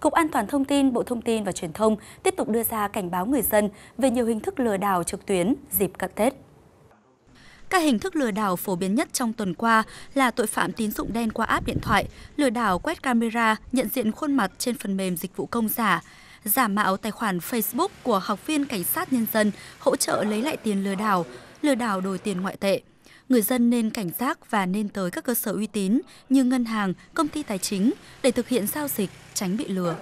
Cục An toàn Thông tin, Bộ Thông tin và Truyền thông tiếp tục đưa ra cảnh báo người dân về nhiều hình thức lừa đảo trực tuyến dịp cận Tết. Các hình thức lừa đảo phổ biến nhất trong tuần qua là tội phạm tín dụng đen qua app điện thoại, lừa đảo quét camera, nhận diện khuôn mặt trên phần mềm dịch vụ công giả, giả mạo tài khoản Facebook của học viên cảnh sát nhân dân hỗ trợ lấy lại tiền lừa đảo, lừa đảo đổi tiền ngoại tệ người dân nên cảnh giác và nên tới các cơ sở uy tín như ngân hàng, công ty tài chính để thực hiện giao dịch tránh bị lừa.